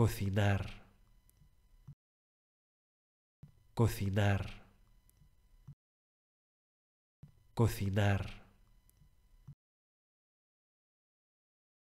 cocinar, cocinar, cocinar.